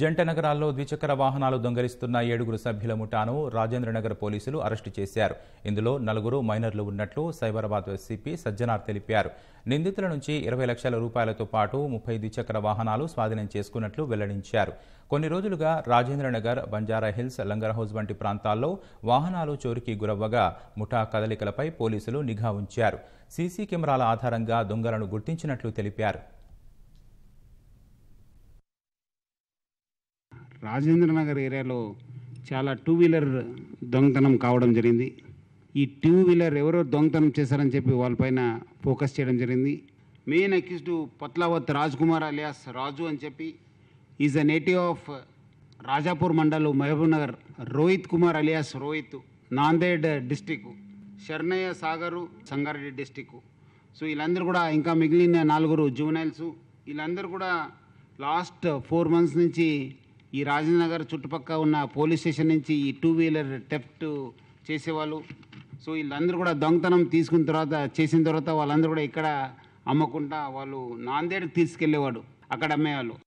జంట నగరాల్లో ద్విచక్ర వాహనాలు దొంగలిస్తున్న ఏడుగురు సభ్యుల ముఠాను రాజేంద్రనగర్ పోలీసులు అరెస్టు చేశారు ఇందులో నలుగురు మైనర్లు ఉన్నట్లు సైబరాబాద్ సిపి సజ్జనార్ తెలిపారు నిందితుల నుంచి ఇరవై లక్షల రూపాయలతో పాటు ముప్పై ద్విచక్ర వాహనాలు స్వాధీనం చేసుకున్నట్లు వెల్లడించారు కొన్ని రోజులుగా రాజేంద్రనగర్ బంజారా హిల్స్ లంగర్హౌజ్ వంటి ప్రాంతాల్లో వాహనాలు చోరికి గురవ్వగా ముఠా కదలికలపై పోలీసులు నిఘా ఉంచారు సీసీ కెమెరాల ఆధారంగా దొంగలను గుర్తించినట్లు తెలిపారు రాజేంద్రనగర్ ఏరియాలో చాలా టూ వీలర్ దొంగతనం కావడం జరిగింది ఈ టూ వీలర్ ఎవరో దొంగతనం చేశారని చెప్పి వాళ్ళపైన ఫోకస్ చేయడం జరిగింది main accused Patlavath Raj Kumar alias Raju అని చెప్పి is a native of Rajapur mandal Mahabubnagar Rohit Kumar alias Rohit Nanded district Sharanaiah Sagar Sangareddy district so వీళ్ళందరూ కూడా ఇంకా మిగిలిన నాలుగురు జూనైల్స్ వీళ్ళందరూ కూడా లాస్ట్ ఫోర్ మంత్స్ నుంచి ఈ రాజనగర్ చుట్టుపక్క ఉన్న పోలీస్ స్టేషన్ నుంచి ఈ టూ వీలర్ టెఫ్ట్ చేసేవాళ్ళు సో వీళ్ళందరూ కూడా దొంగతనం తీసుకున్న తర్వాత చేసిన తర్వాత వాళ్ళందరూ కూడా ఇక్కడ అమ్మకుండా వాళ్ళు నాందేడ్కి తీసుకెళ్ళేవాడు అక్కడ అమ్మేవాళ్ళు